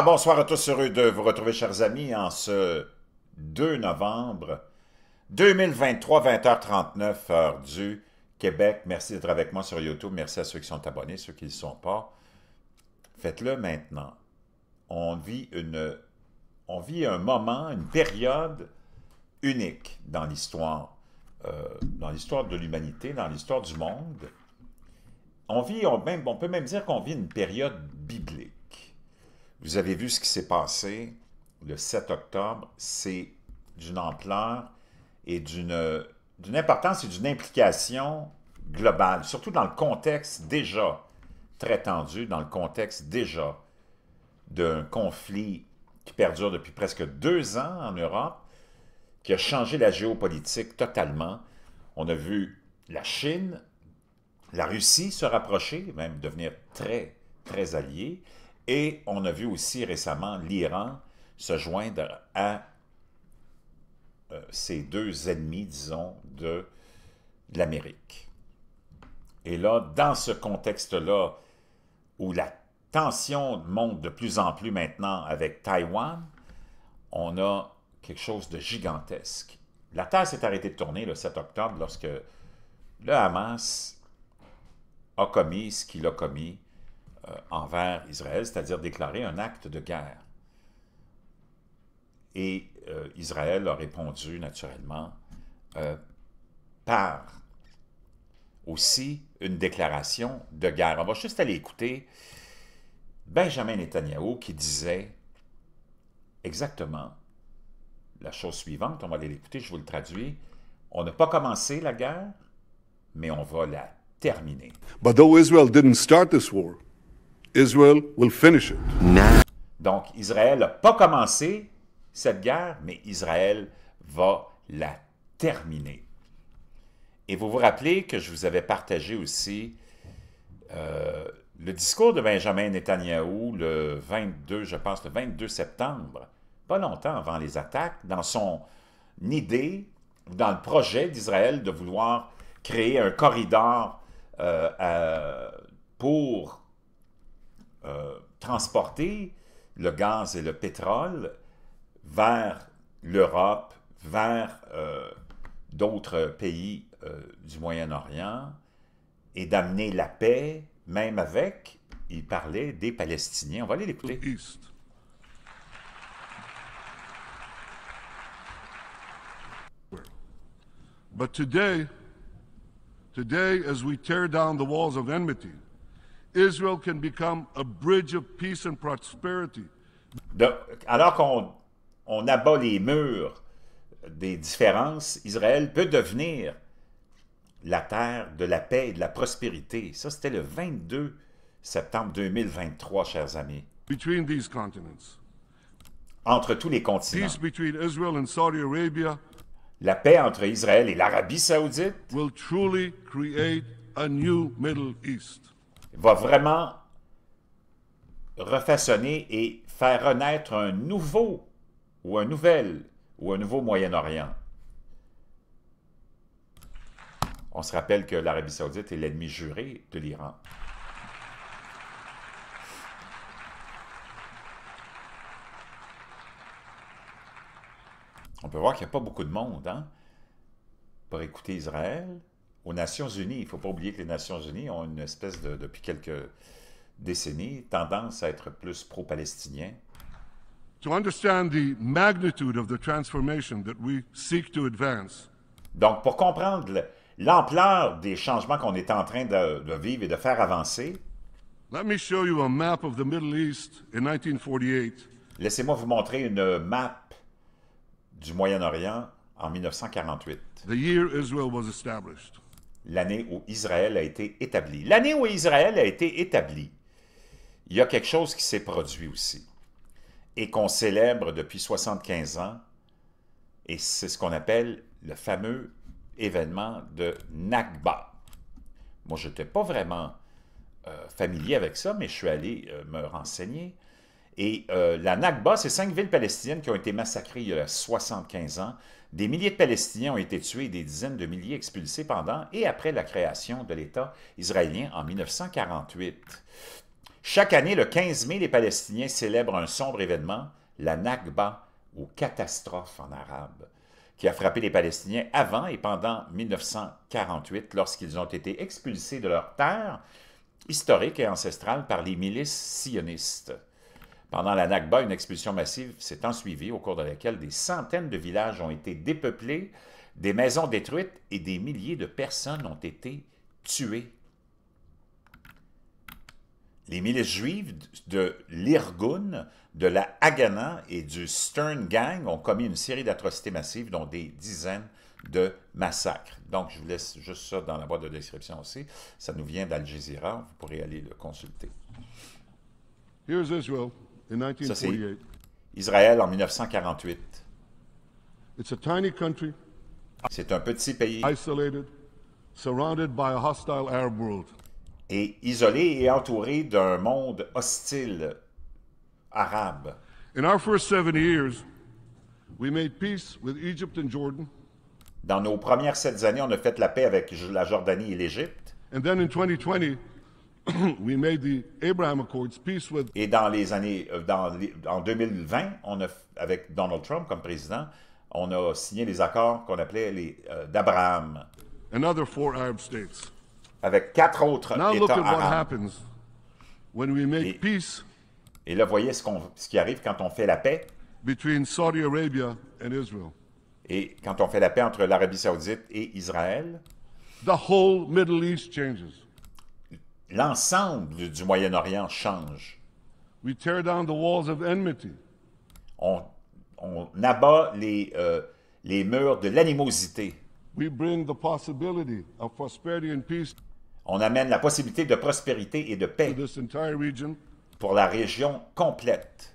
bonsoir à tous, heureux de vous retrouver, chers amis, en ce 2 novembre 2023, 20h39, heure du Québec. Merci d'être avec moi sur YouTube. Merci à ceux qui sont abonnés, ceux qui ne le sont pas. Faites-le maintenant. On vit, une, on vit un moment, une période unique dans l'histoire, euh, dans l'histoire de l'humanité, dans l'histoire du monde. On vit, on peut même dire qu'on vit une période biblique. Vous avez vu ce qui s'est passé le 7 octobre. C'est d'une ampleur et d'une importance et d'une implication globale, surtout dans le contexte déjà très tendu, dans le contexte déjà d'un conflit qui perdure depuis presque deux ans en Europe, qui a changé la géopolitique totalement. On a vu la Chine, la Russie se rapprocher, même devenir très, très alliée. Et on a vu aussi récemment l'Iran se joindre à euh, ses deux ennemis, disons, de, de l'Amérique. Et là, dans ce contexte-là, où la tension monte de plus en plus maintenant avec Taïwan, on a quelque chose de gigantesque. La Terre s'est arrêtée de tourner le 7 octobre lorsque le Hamas a commis ce qu'il a commis euh, envers Israël, c'est-à-dire déclarer un acte de guerre. Et euh, Israël a répondu naturellement euh, par aussi une déclaration de guerre. On va juste aller écouter Benjamin Netanyahu qui disait exactement la chose suivante. On va aller l'écouter, je vous le traduis. On n'a pas commencé la guerre, mais on va la terminer. But though Israel didn't start this war, donc, Israël n'a pas commencé cette guerre, mais Israël va la terminer. Et vous vous rappelez que je vous avais partagé aussi euh, le discours de Benjamin Netanyahu le 22, je pense, le 22 septembre, pas longtemps avant les attaques, dans son idée, dans le projet d'Israël de vouloir créer un corridor euh, pour transporter le gaz et le pétrole vers l'Europe, vers euh, d'autres pays euh, du Moyen-Orient et d'amener la paix, même avec, il parlait des Palestiniens. On va aller l'écouter. But today, today, as we tear down the walls of enmity, Israel can become a bridge alors qu'on on abat les murs des différences, Israël peut devenir la terre de la paix et de la prospérité. Ça, c'était le 22 septembre 2023, chers amis. Between Entre tous les continents. la paix entre Israël et l'Arabie saoudite new va vraiment refaçonner et faire renaître un nouveau ou un nouvel ou un nouveau Moyen-Orient. On se rappelle que l'Arabie saoudite est l'ennemi juré de l'Iran. On peut voir qu'il n'y a pas beaucoup de monde hein, pour écouter Israël aux Nations Unies. Il ne faut pas oublier que les Nations Unies ont une espèce de, depuis quelques décennies, tendance à être plus pro-palestinien. Donc, pour comprendre l'ampleur des changements qu'on est en train de, vivre et de faire avancer, Laissez-moi vous montrer une map du Moyen-Orient en 1948. The year Israel was established l'année où Israël a été établi. L'année où Israël a été établi, il y a quelque chose qui s'est produit aussi et qu'on célèbre depuis 75 ans, et c'est ce qu'on appelle le fameux événement de Nakba. Moi, je n'étais pas vraiment euh, familier avec ça, mais je suis allé euh, me renseigner. Et euh, la Nakba, c'est cinq villes palestiniennes qui ont été massacrées il y a 75 ans. Des milliers de Palestiniens ont été tués et des dizaines de milliers expulsés pendant et après la création de l'État israélien en 1948. Chaque année, le 15 mai, les Palestiniens célèbrent un sombre événement, la Nakba, ou catastrophe en arabe, qui a frappé les Palestiniens avant et pendant 1948, lorsqu'ils ont été expulsés de leur terre historique et ancestrales par les milices sionistes. Pendant la Nakba, une expulsion massive s'est ensuivie, au cours de laquelle des centaines de villages ont été dépeuplés, des maisons détruites et des milliers de personnes ont été tuées. Les milices juives de l'Irgun, de la Haganah et du Stern Gang ont commis une série d'atrocités massives, dont des dizaines de massacres. Donc, je vous laisse juste ça dans la boîte de description aussi. Ça nous vient d'Al Jazeera, vous pourrez aller le consulter. Here's Israel. Ça, c'est Israël en 1948. C'est un petit pays isolé et entouré d'un monde hostile arabe. Dans nos premières sept années, on a fait la paix avec la Jordanie et l'Égypte. Et dans les années, euh, dans, en 2020, on a, avec Donald Trump comme président, on a signé les accords qu'on appelait les euh, d'Abraham. Avec quatre autres États arabes. et, peace et, là, voyez ce, ce, qui arrive quand on fait la paix. Between Et quand on fait la paix entre l'Arabie Saoudite et Israël. The whole Middle East changes l'ensemble du Moyen-Orient change. On, abat euh, les, murs de l'animosité. On amène la possibilité de prospérité et de paix pour la région complète.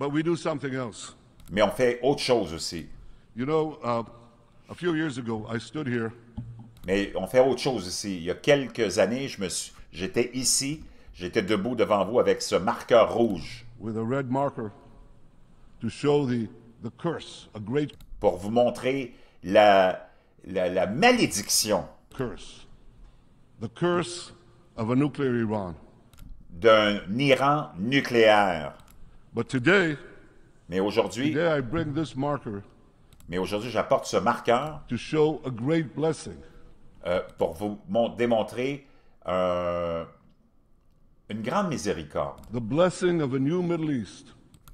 Mais on fait autre chose aussi. Mais on fait autre chose aussi. Il y a quelques années, je me suis, J'étais ici, j'étais debout devant vous avec ce marqueur rouge. Pour vous montrer la, malédiction. D'un Iran nucléaire. mais aujourd'hui, mais aujourd'hui, j'apporte ce marqueur to show euh, pour vous démontrer euh, une grande miséricorde. The blessing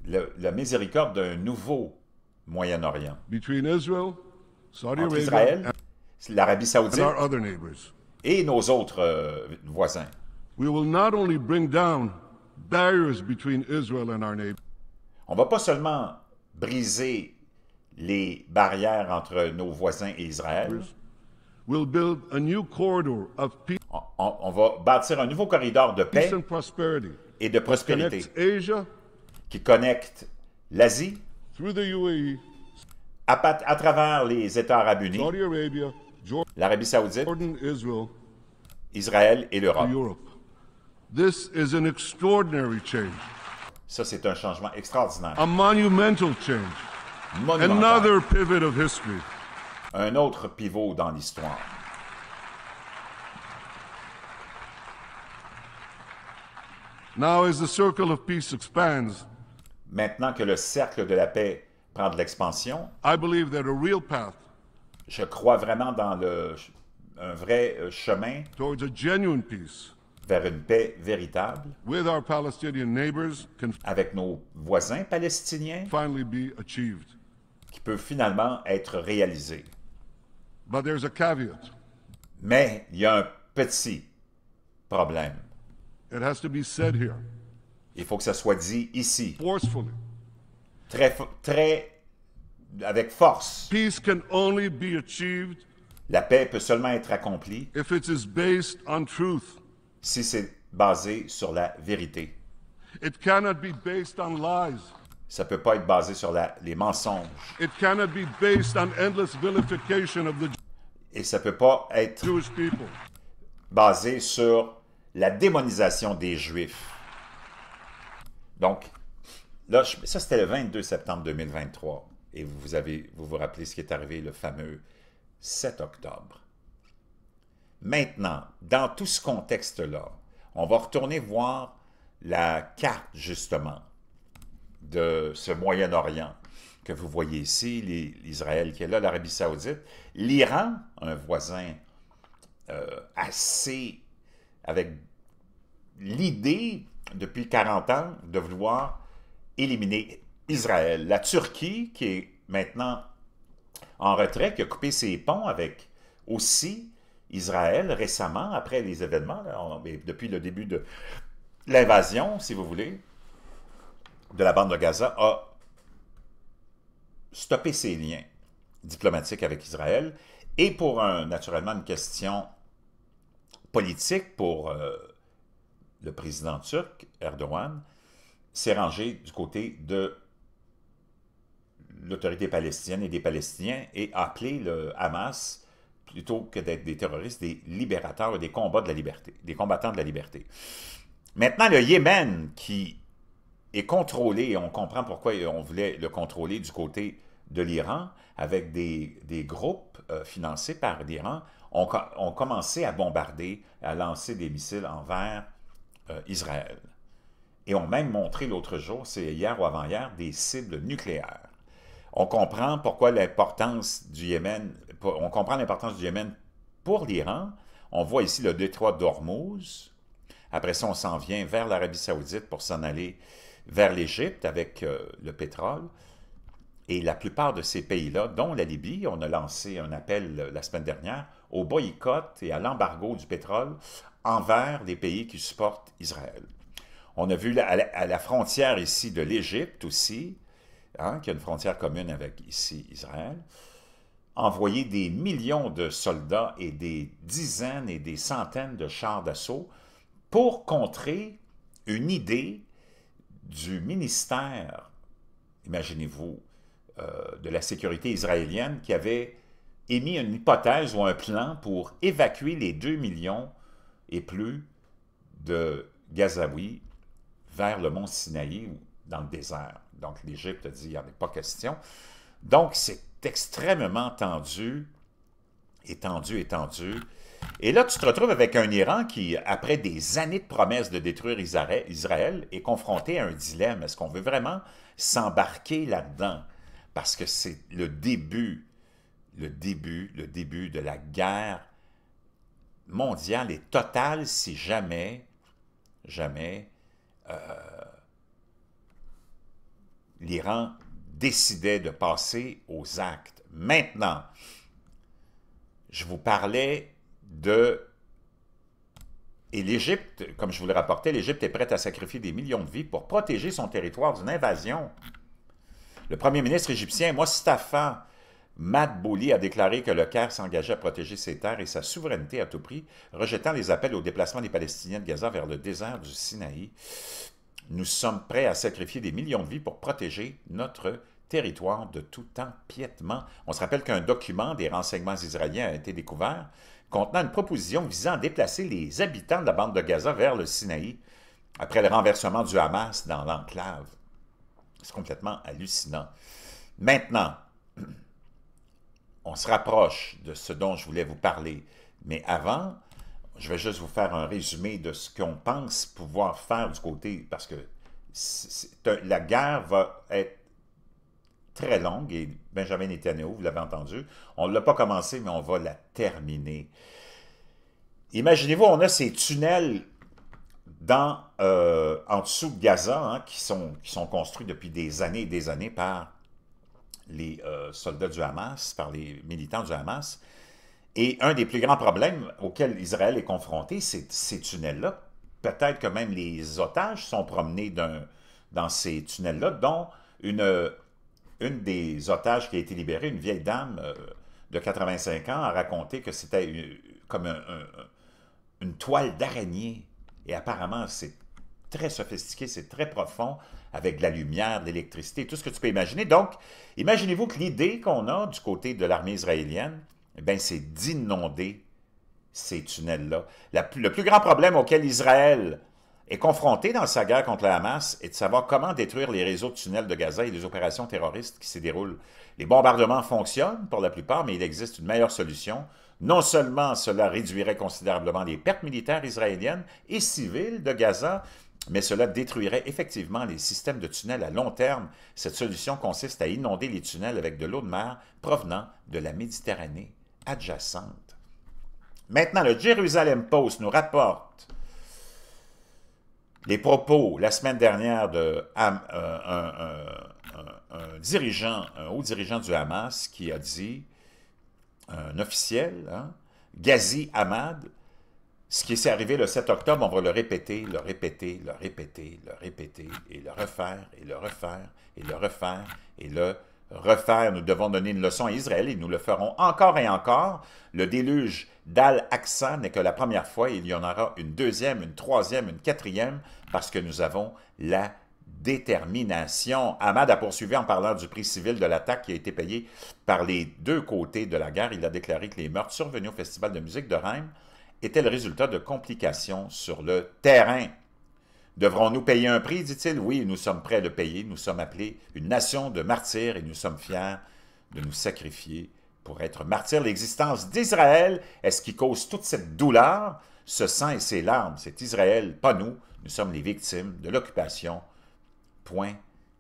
la miséricorde d'un nouveau Moyen-Orient. Between Israel, Entre Israël, l'Arabie Saoudite et nos autres euh, voisins. We will On va pas seulement briser les barrières entre nos voisins et Israël on, va bâtir un nouveau corridor de paix et de prospérité qui connecte l'Asie e, à, travers les États arabes unis, l'Arabie saoudite, Israël et l'Europe. Ça, c'est un changement extraordinaire. changement monumental change. autre Another pivot of history un autre pivot dans l'histoire. Maintenant que le cercle de la paix prend de l'expansion, je crois vraiment dans le, un vrai euh, chemin vers une paix véritable avec nos voisins palestiniens qui peut finalement être réalisé. But there's a caveat. Mais il y a un petit problème. It has to be said here. Il faut que ça soit dit ici. Forcefully. Très, très, avec force. Peace can only be achieved La paix peut seulement être accomplie if it is based on truth. si c'est basé sur la vérité. It cannot be based on lies ça peut pas être basé sur les mensonges. Et ça peut pas être basé sur la démonisation des Juifs. Donc, là, ça c'était le 22 septembre 2023. Et vous, avez, vous vous rappelez ce qui est arrivé le fameux 7 octobre. Maintenant, dans tout ce contexte-là, on va retourner voir la carte, justement, de ce Moyen-Orient que vous voyez ici, l'Israël qui est là, l'Arabie saoudite, l'Iran, un voisin euh, assez avec l'idée depuis 40 ans de vouloir éliminer Israël. La Turquie, qui est maintenant en retrait, qui a coupé ses ponts avec aussi Israël récemment, après les événements, depuis le début de l'invasion, si vous voulez, de la bande de Gaza a stoppé ses liens diplomatiques avec Israël et pour un, naturellement une question politique pour euh, le président turc, Erdogan, s'est rangé du côté de l'autorité palestinienne et des Palestiniens et a appelé le Hamas, plutôt que d'être des terroristes, des libérateurs, des combats de la liberté, des combattants de la liberté. Maintenant, le Yémen, qui et contrôler, et on comprend pourquoi on voulait le contrôler du côté de l'Iran, avec des, des groupes euh, financés par l'Iran, ont, commencé à bombarder, à lancer des missiles envers euh, Israël. Et ont même montré l'autre jour, c'est hier ou avant-hier, des cibles nucléaires. On comprend pourquoi l'importance du Yémen, on comprend l'importance du Yémen pour l'Iran. On voit ici le détroit d'Ormuz. Après ça, on s'en vient vers l'Arabie saoudite pour s'en aller vers l'Égypte avec euh, le pétrole. Et la plupart de ces pays-là, dont la Libye, on a lancé un appel euh, la semaine dernière au boycott et à l'embargo du pétrole envers des pays qui supportent Israël. On a vu à la, frontière ici de l'Égypte aussi, hein, qui a une frontière commune avec ici Israël, envoyer des millions de soldats et des dizaines et des centaines de chars d'assaut pour contrer une idée du ministère, imaginez-vous, euh, de la sécurité israélienne qui avait émis une hypothèse ou un plan pour évacuer les 2 millions et plus de Gazaouis vers le mont Sinaï ou dans le désert. Donc l'Égypte dit, il n'y en a pas question. Donc c'est extrêmement tendu, étendu, étendu. Et là, tu te retrouves avec un Iran qui, après des années de promesses de détruire Israël, est confronté à un dilemme. Est-ce qu'on veut vraiment s'embarquer là-dedans? Parce que c'est le début, le début, le début de la guerre mondiale et totale si jamais, jamais euh, l'Iran décidait de passer aux actes. Maintenant, je vous parlais et l'Égypte, comme je vous le rapportais, l'Égypte est prête à sacrifier des millions de vies pour protéger son territoire d'une invasion. Le premier ministre égyptien, Mostafa Madbouli, a déclaré que le Caire s'engageait à protéger ses terres et sa souveraineté à tout prix, rejetant les appels au déplacement des Palestiniens de Gaza vers le désert du Sinaï. Nous sommes prêts à sacrifier des millions de vies pour protéger notre territoire de tout empiètement. On se rappelle qu'un document des renseignements israéliens a été découvert contenant une proposition visant à déplacer les habitants de la bande de Gaza vers le Sinaï après le renversement du Hamas dans l'enclave. C'est complètement hallucinant. Maintenant, on se rapproche de ce dont je voulais vous parler, mais avant, je vais juste vous faire un résumé de ce qu'on pense pouvoir faire du côté, parce que la guerre va être très longue et Benjamin Netanyahu, vous l'avez entendu, on ne l'a pas commencé, mais on va la terminer. Imaginez-vous, on a ces tunnels dans, euh, en dessous de Gaza hein, qui, sont, qui sont construits depuis des années et des années par les euh, soldats du Hamas, par les militants du Hamas. Et un des plus grands problèmes auxquels Israël est confronté, c'est ces tunnels-là. Peut-être que même les otages sont promenés dans ces tunnels-là, dont une une des otages qui a été libérée, une vieille dame euh, de 85 ans, a raconté que c'était comme une toile d'araignée. Et apparemment, c'est très sophistiqué, c'est très profond, avec de la lumière, de l'électricité, tout ce que tu peux imaginer. Donc, imaginez-vous que l'idée qu'on a du côté de l'armée israélienne, eh c'est d'inonder ces tunnels-là. Le plus grand problème auquel Israël est confronté dans sa guerre contre la Hamas et de savoir comment détruire les réseaux de tunnels de Gaza et les opérations terroristes qui s'y déroulent. Les bombardements fonctionnent pour la plupart, mais il existe une meilleure solution. Non seulement cela réduirait considérablement les pertes militaires israéliennes et civiles de Gaza, mais cela détruirait effectivement les systèmes de tunnels à long terme. Cette solution consiste à inonder les tunnels avec de l'eau de mer provenant de la Méditerranée adjacente. Maintenant, le Jérusalem Post nous rapporte les propos la semaine dernière de euh, un, dirigeant, haut dirigeant du Hamas qui a dit, un officiel, hein, Ghazi Ahmad, ce qui s'est arrivé le 7 octobre, on va le répéter, le répéter, le répéter, le répéter, et le refaire, et le refaire, et le refaire, et le refaire, nous devons donner une leçon à Israël et nous le ferons encore et encore. Le déluge d'Al-Aqsa n'est que la première fois, il y en aura une deuxième, une troisième, une quatrième, parce que nous avons la détermination. Ahmad a poursuivi en parlant du prix civil de l'attaque qui a été payé par les deux côtés de la guerre. Il a déclaré que les meurtres survenus au Festival de musique de Reims étaient le résultat de complications sur le terrain. Devrons-nous payer un prix, dit-il Oui, nous sommes prêts à le payer. Nous sommes appelés une nation de martyrs et nous sommes fiers de nous sacrifier pour être martyrs. L'existence d'Israël est ce qui cause toute cette douleur, ce sang et ces larmes. C'est Israël, pas nous. Nous sommes les victimes de l'occupation. Point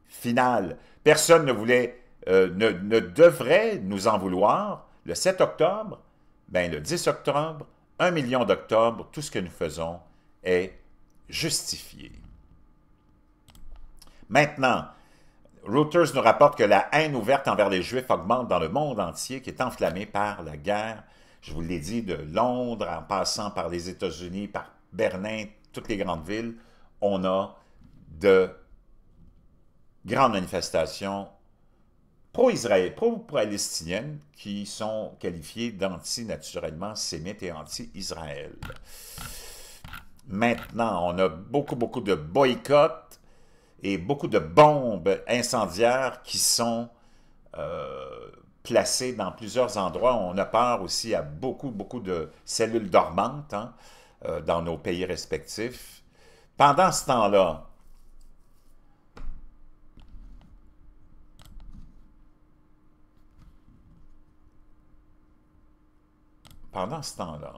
final. Personne ne voulait, euh, ne, devrait nous en vouloir. Le 7 octobre, ben le 10 octobre, 1 million d'octobre, tout ce que nous faisons est justifié. Maintenant, Reuters nous rapporte que la haine ouverte envers les Juifs augmente dans le monde entier, qui est enflammée par la guerre, je vous l'ai dit, de Londres, en passant par les États-Unis, par Berlin, toutes les grandes villes, on a de grandes manifestations pro-israël, pro-palestiniennes, qui sont qualifiées d'anti-naturellement sémites et anti-Israël maintenant. On a beaucoup, beaucoup de boycotts et beaucoup de bombes incendiaires qui sont euh, placées dans plusieurs endroits. On a peur aussi à beaucoup, beaucoup de cellules dormantes hein, euh, dans nos pays respectifs. Pendant ce temps-là, pendant ce temps-là,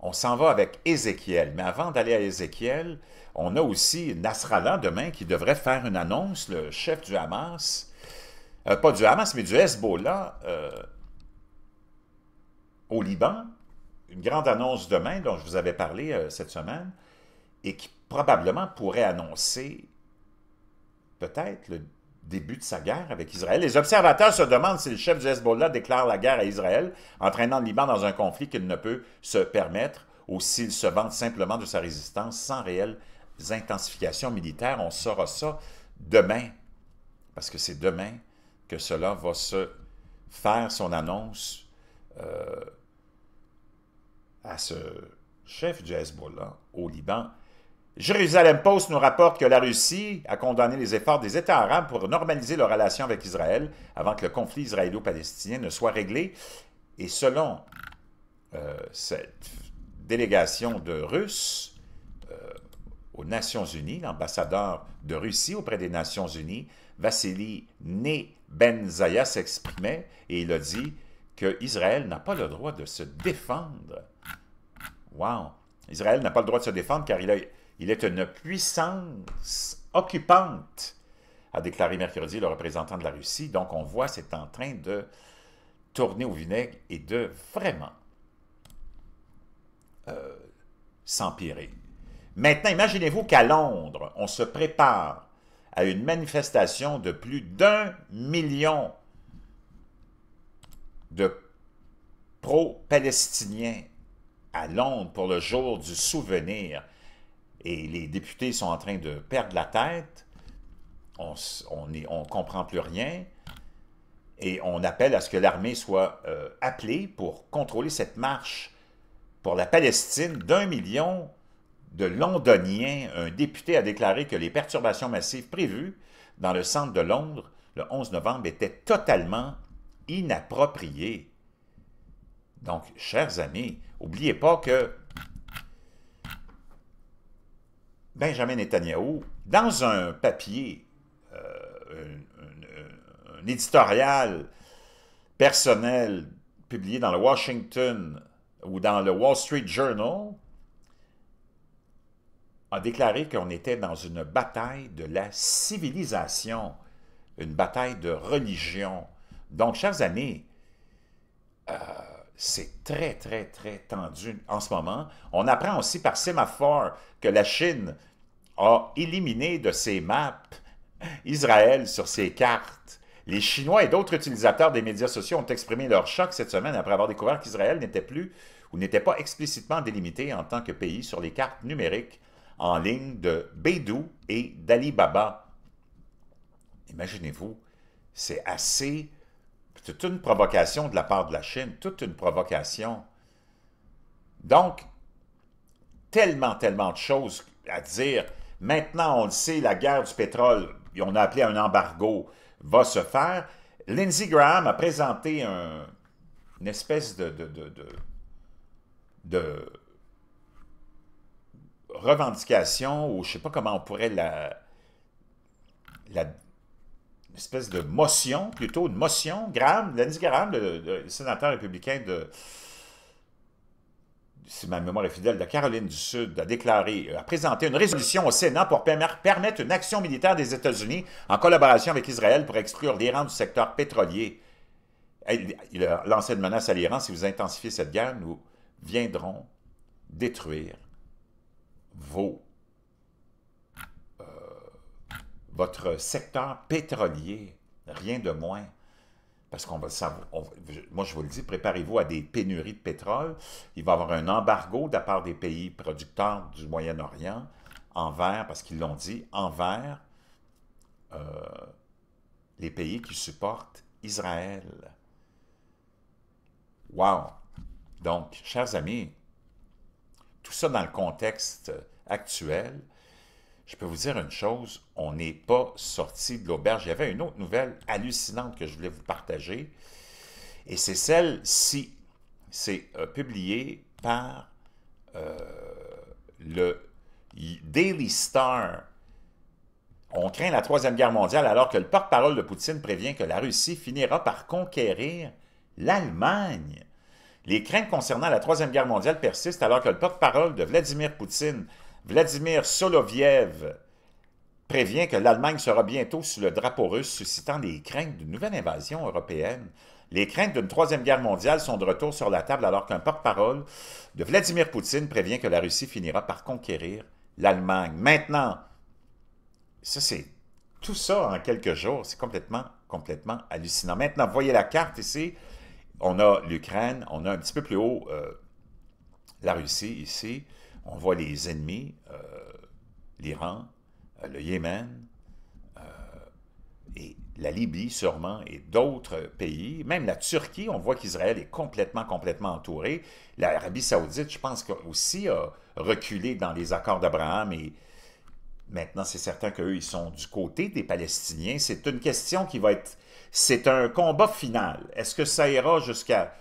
on s'en va avec Ézéchiel. Mais avant d'aller à Ézéchiel, on a aussi Nasrallah demain qui devrait faire une annonce, le chef du Hamas, euh, pas du Hamas, mais du Hezbollah euh, au Liban. Une grande annonce demain dont je vous avais parlé euh, cette semaine et qui probablement pourrait annoncer peut-être le début de sa guerre avec Israël. Les observateurs se demandent si le chef du Hezbollah déclare la guerre à Israël, entraînant le Liban dans un conflit qu'il ne peut se permettre, ou s'il se vante simplement de sa résistance sans réelles intensifications militaires. On saura ça demain, parce que c'est demain que cela va se faire son annonce euh, à ce chef du Hezbollah au Liban. Jérusalem Post nous rapporte que la Russie a condamné les efforts des États arabes pour normaliser leurs relations avec Israël avant que le conflit israélo-palestinien ne soit réglé. Et selon euh, cette délégation de Russes euh, aux Nations Unies, l'ambassadeur de Russie auprès des Nations Unies, Vassili Zaya s'exprimait et il a dit que Israël n'a pas le droit de se défendre. Wow! Israël n'a pas le droit de se défendre car il a il est une puissance occupante, a déclaré mercredi le représentant de la Russie. Donc on voit, c'est en train de tourner au vinaigre et de vraiment euh, s'empirer. Maintenant, imaginez-vous qu'à Londres, on se prépare à une manifestation de plus d'un million de pro-palestiniens à Londres pour le jour du souvenir et les députés sont en train de perdre la tête, on ne comprend plus rien, et on appelle à ce que l'armée soit euh, appelée pour contrôler cette marche pour la Palestine d'un million de Londoniens. Un député a déclaré que les perturbations massives prévues dans le centre de Londres le 11 novembre étaient totalement inappropriées. Donc, chers amis, n'oubliez pas que Benjamin Netanyahu, dans un papier, euh, un, éditorial personnel publié dans le Washington ou dans le Wall Street Journal, a déclaré qu'on était dans une bataille de la civilisation, une bataille de religion. Donc, chers amis, euh, c'est très, très, très tendu en ce moment. On apprend aussi par sémaphore que la Chine a éliminé de ses maps Israël sur ses cartes. Les Chinois et d'autres utilisateurs des médias sociaux ont exprimé leur choc cette semaine après avoir découvert qu'Israël n'était plus ou n'était pas explicitement délimité en tant que pays sur les cartes numériques en ligne de Beidou et d'Alibaba. Imaginez-vous, c'est assez... toute une provocation de la part de la Chine, toute une provocation. Donc, tellement, tellement de choses à dire. Maintenant, on le sait, la guerre du pétrole, on a appelé un embargo, va se faire. Lindsey Graham a présenté une espèce de, revendication, ou je ne sais pas comment on pourrait la, la une espèce de motion, plutôt une motion. Graham, Lindsey Graham, le sénateur républicain de, si ma mémoire est fidèle, de Caroline du Sud a déclaré, euh, a présenté une résolution au Sénat pour permettre une action militaire des États-Unis en collaboration avec Israël pour exclure l'Iran du secteur pétrolier. Il a lancé une menace à l'Iran, si vous intensifiez cette guerre, nous viendrons détruire vos, euh, votre secteur pétrolier, rien de moins parce qu'on va savoir, moi je vous le dis, préparez-vous à des pénuries de pétrole. Il va y avoir un embargo de la part des pays producteurs du Moyen-Orient envers, parce qu'ils l'ont dit, envers euh, les pays qui supportent Israël. Wow! Donc, chers amis, tout ça dans le contexte actuel, je peux vous dire une chose, on n'est pas sorti de l'auberge. Il y avait une autre nouvelle hallucinante que je voulais vous partager, et c'est celle-ci. C'est euh, publié par euh, le Daily Star. On craint la Troisième Guerre mondiale alors que le porte-parole de Poutine prévient que la Russie finira par conquérir l'Allemagne. Les craintes concernant la Troisième Guerre mondiale persistent alors que le porte-parole de Vladimir Poutine Vladimir Soloviev prévient que l'Allemagne sera bientôt sous le drapeau russe, suscitant des craintes d'une nouvelle invasion européenne. Les craintes d'une troisième guerre mondiale sont de retour sur la table alors qu'un porte-parole de Vladimir Poutine prévient que la Russie finira par conquérir l'Allemagne. Maintenant, ça c'est tout ça en quelques jours, c'est complètement, complètement hallucinant. Maintenant, voyez la carte ici, on a l'Ukraine, on a un petit peu plus haut euh, la Russie ici, on voit les ennemis, euh, l'Iran, euh, le Yémen, euh, et la Libye sûrement, et d'autres pays, même la Turquie, on voit qu'Israël est complètement, complètement entouré. L'Arabie saoudite, je pense aussi a reculé dans les accords d'Abraham, et maintenant c'est certain qu'eux, ils sont du côté des Palestiniens. C'est une question qui va être... C'est un combat final. Est-ce que ça ira jusqu'à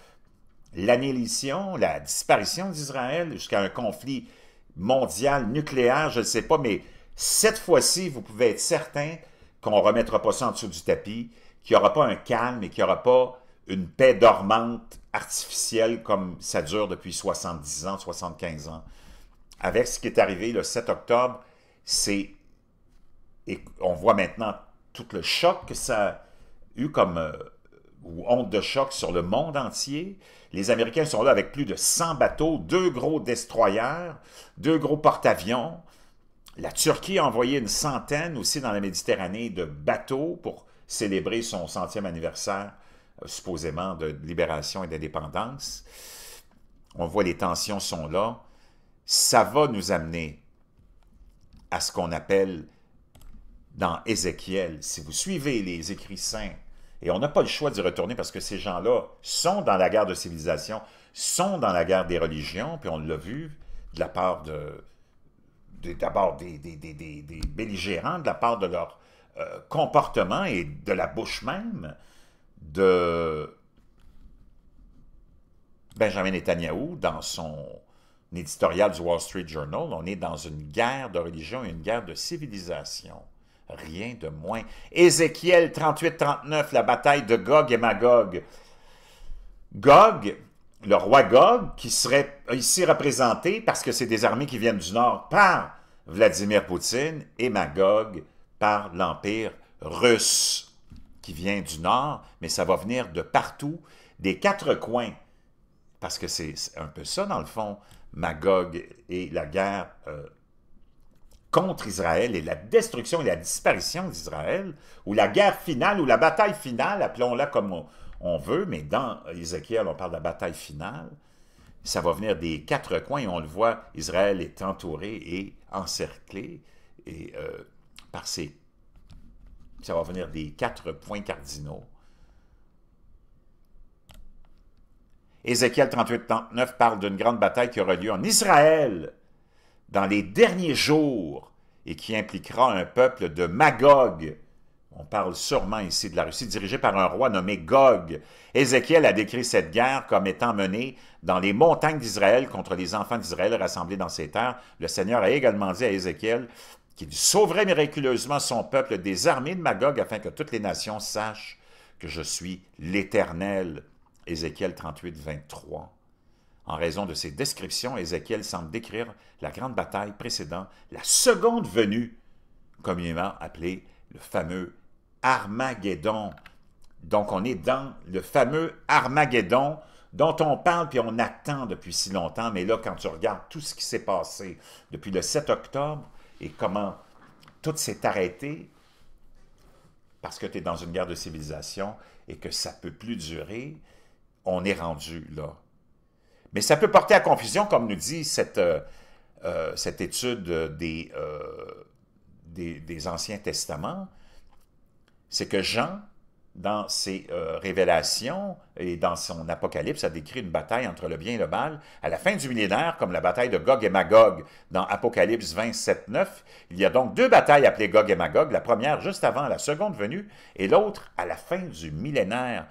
l'annihilation, la disparition d'Israël, jusqu'à un conflit mondiale nucléaire, je ne sais pas, mais cette fois-ci, vous pouvez être certain qu'on ne remettra pas ça en dessous du tapis, qu'il n'y aura pas un calme et qu'il n'y aura pas une paix dormante artificielle comme ça dure depuis 70 ans, 75 ans. Avec ce qui est arrivé le 7 octobre, c'est... Et on voit maintenant tout le choc que ça a eu comme euh, ou onde de choc sur le monde entier. Les Américains sont là avec plus de 100 bateaux, deux gros destroyers, deux gros porte-avions. La Turquie a envoyé une centaine aussi dans la Méditerranée de bateaux pour célébrer son centième anniversaire, euh, supposément, de libération et d'indépendance. On voit les tensions sont là. Ça va nous amener à ce qu'on appelle dans Ézéchiel, si vous suivez les écrits saints et on n'a pas le choix d'y retourner parce que ces gens-là sont dans la guerre de civilisation, sont dans la guerre des religions, puis on l'a vu de la part d'abord des, belligérants, de la part de leur euh, comportement et de la bouche même de Benjamin Netanyahu dans son éditorial du Wall Street Journal. On est dans une guerre de religion et une guerre de civilisation rien de moins. Ézéchiel 38-39, la bataille de Gog et Magog. Gog, le roi Gog, qui serait ici représenté, parce que c'est des armées qui viennent du nord, par Vladimir Poutine, et Magog par l'Empire russe, qui vient du nord, mais ça va venir de partout, des quatre coins, parce que c'est un peu ça, dans le fond, Magog et la guerre euh, contre Israël et la destruction et la disparition d'Israël, ou la guerre finale, ou la bataille finale, appelons-la comme on, veut, mais dans Ézéchiel, on parle de la bataille finale, ça va venir des quatre coins, et on le voit, Israël est entouré et encerclé et, euh, par ses... Ça va venir des quatre points cardinaux. Ézéchiel 38-39 parle d'une grande bataille qui aura lieu en Israël dans les derniers jours et qui impliquera un peuple de Magog. On parle sûrement ici de la Russie, dirigée par un roi nommé Gog. Ézéchiel a décrit cette guerre comme étant menée dans les montagnes d'Israël contre les enfants d'Israël rassemblés dans ses terres. Le Seigneur a également dit à Ézéchiel qu'il sauverait miraculeusement son peuple des armées de Magog afin que toutes les nations sachent que je suis l'Éternel. Ézéchiel 38, 23. En raison de ces descriptions, Ézéchiel semble décrire la grande bataille précédant la seconde venue, communément appelée le fameux Armageddon. Donc on est dans le fameux Armageddon dont on parle puis on attend depuis si longtemps, mais là quand tu regardes tout ce qui s'est passé depuis le 7 octobre et comment tout s'est arrêté, parce que tu es dans une guerre de civilisation et que ça ne peut plus durer, on est rendu là. Mais ça peut porter à confusion, comme nous dit cette, euh, euh, cette étude euh, des, des, Anciens Testaments. C'est que Jean, dans ses révélations et dans son apocalypse, a décrit une bataille entre le bien et le mal à la fin du millénaire, comme la bataille de Gog et Magog dans Apocalypse 27, 9. Il y a donc deux batailles appelées Gog et Magog, la première juste avant la seconde venue et l'autre à la fin du millénaire.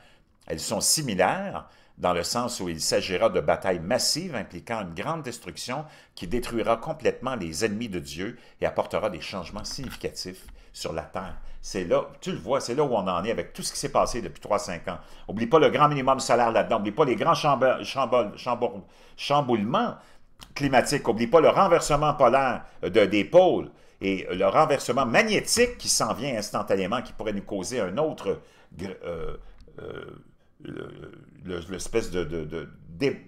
Elles sont similaires, dans le sens où il s'agira de batailles massives impliquant une grande destruction qui détruira complètement les ennemis de Dieu et apportera des changements significatifs sur la terre. C'est là, tu le vois, c'est là où on en est avec tout ce qui s'est passé depuis 3-5 ans. Oublie pas le grand minimum salaire là-dedans, oublie pas les grands chamboulements climatiques, oublie pas le renversement polaire euh, des pôles et le renversement magnétique qui s'en vient instantanément, qui pourrait nous causer un autre... Euh, euh, l'espèce le,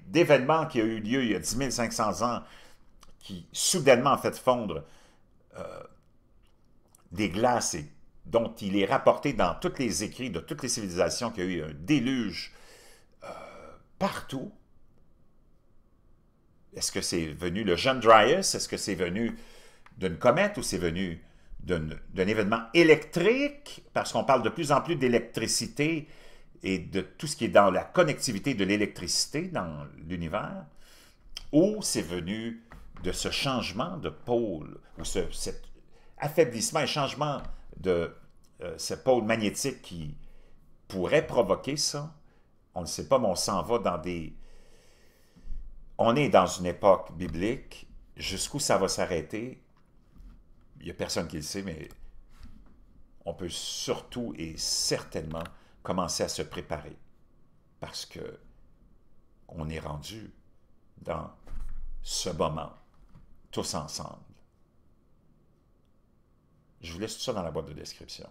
d'événement de, qui a eu lieu il y a 10 500 ans, qui soudainement a fait fondre euh, des glaces et dont il est rapporté dans tous les écrits de toutes les civilisations qu'il y a eu un déluge euh, partout. Est-ce que c'est venu le jeune Dryas? Est-ce que c'est venu d'une comète ou c'est venu d'un événement électrique? Parce qu'on parle de plus en plus d'électricité et de tout ce qui est dans la connectivité de l'électricité dans l'univers, où c'est venu de ce changement de pôle, ou cet affaiblissement et changement de euh, ce pôle magnétique qui pourrait provoquer ça. On ne sait pas, mais on s'en va dans des... On est dans une époque biblique. Jusqu'où ça va s'arrêter, il n'y a personne qui le sait, mais on peut surtout et certainement commencer à se préparer parce que on est rendu dans ce moment, tous ensemble. Je vous laisse tout ça dans la boîte de description.